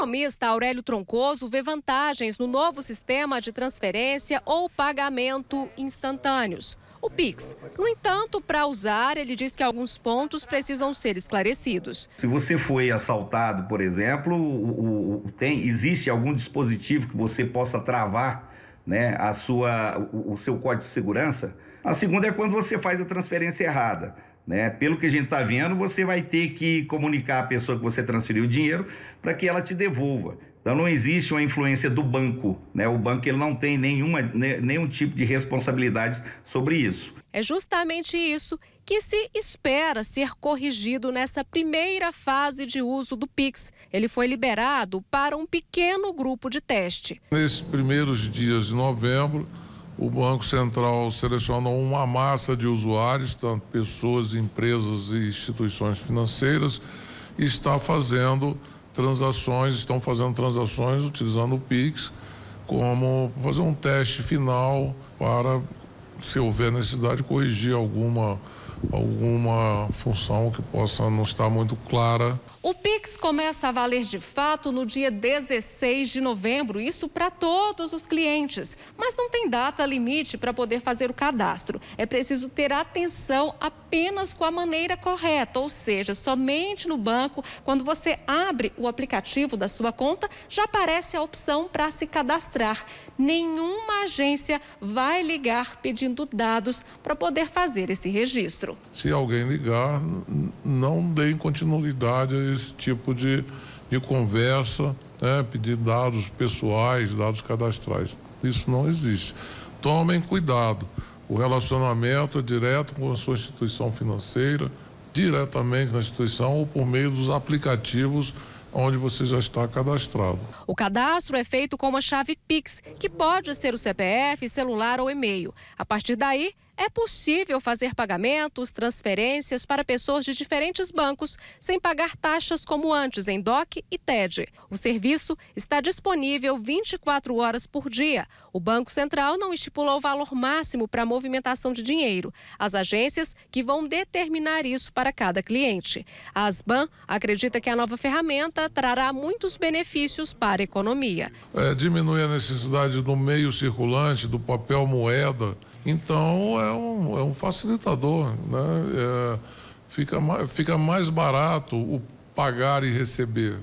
economista Aurélio Troncoso vê vantagens no novo sistema de transferência ou pagamento instantâneos, o Pix. No entanto, para usar, ele diz que alguns pontos precisam ser esclarecidos. Se você foi assaltado, por exemplo, o, o, tem, existe algum dispositivo que você possa travar né, a sua, o, o seu código de segurança? A segunda é quando você faz a transferência errada. Né? Pelo que a gente está vendo, você vai ter que comunicar à pessoa que você transferiu o dinheiro para que ela te devolva. Então não existe uma influência do banco, né? O banco ele não tem nenhuma, né, nenhum tipo de responsabilidade sobre isso. É justamente isso que se espera ser corrigido nessa primeira fase de uso do Pix. Ele foi liberado para um pequeno grupo de teste. Nesses primeiros dias de novembro, o Banco Central selecionou uma massa de usuários, tanto pessoas, empresas e instituições financeiras, e está fazendo transações, estão fazendo transações utilizando o Pix como fazer um teste final para, se houver necessidade, corrigir alguma alguma função que possa não estar muito clara. O Pix começa a valer de fato no dia 16 de novembro, isso para todos os clientes. Mas não tem data limite para poder fazer o cadastro. É preciso ter atenção apenas com a maneira correta, ou seja, somente no banco, quando você abre o aplicativo da sua conta, já aparece a opção para se cadastrar. Nenhuma agência vai ligar pedindo dados para poder fazer esse registro outro. Se alguém ligar, não deem continuidade a esse tipo de, de conversa, né? pedir dados pessoais, dados cadastrais. Isso não existe. Tomem cuidado. O relacionamento é direto com a sua instituição financeira, diretamente na instituição ou por meio dos aplicativos onde você já está cadastrado. O cadastro é feito com uma chave Pix, que pode ser o CPF, celular ou e-mail. A partir daí, é possível fazer pagamentos, transferências para pessoas de diferentes bancos sem pagar taxas como antes em DOC e TED. O serviço está disponível 24 horas por dia. O Banco Central não estipulou o valor máximo para a movimentação de dinheiro. As agências que vão determinar isso para cada cliente. A Asban acredita que a nova ferramenta trará muitos benefícios para a economia. É, diminui a necessidade do meio circulante, do papel moeda. Então, é é um, é um facilitador, né? É, fica, mais, fica mais barato o pagar e receber.